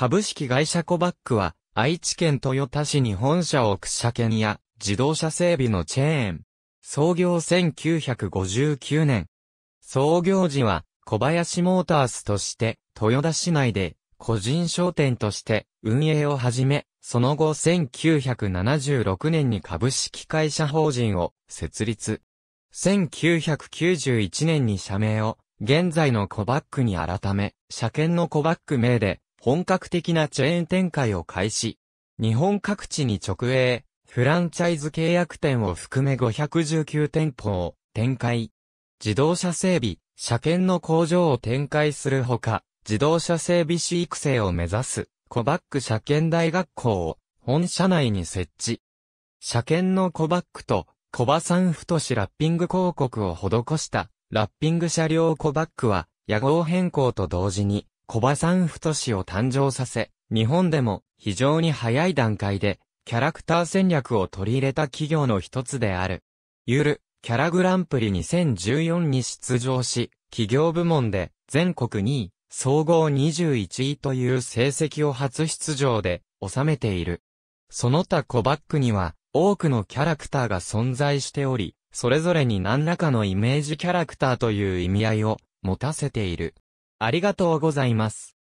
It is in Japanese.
株式会社コバックは、愛知県豊田市に本社を置く車検や自動車整備のチェーン。創業1959年。創業時は小林モータースとして豊田市内で個人商店として運営を始め、その後1976年に株式会社法人を設立。1991年に社名を現在のコバックに改め、車検のコバック名で本格的なチェーン展開を開始。日本各地に直営、フランチャイズ契約店を含め519店舗を展開。自動車整備、車検の工場を展開するほか、自動車整備士育成を目指す、コバック車検大学校を本社内に設置。車検のコバックとコバさん太しラッピング広告を施したラッピング車両コバックは野号変更と同時に小バさん太しを誕生させ、日本でも非常に早い段階でキャラクター戦略を取り入れた企業の一つである。ゆる、キャラグランプリ2014に出場し、企業部門で全国2位、総合21位という成績を初出場で収めている。その他コバックには多くのキャラクターが存在しており、それぞれに何らかのイメージキャラクターという意味合いを持たせている。ありがとうございます。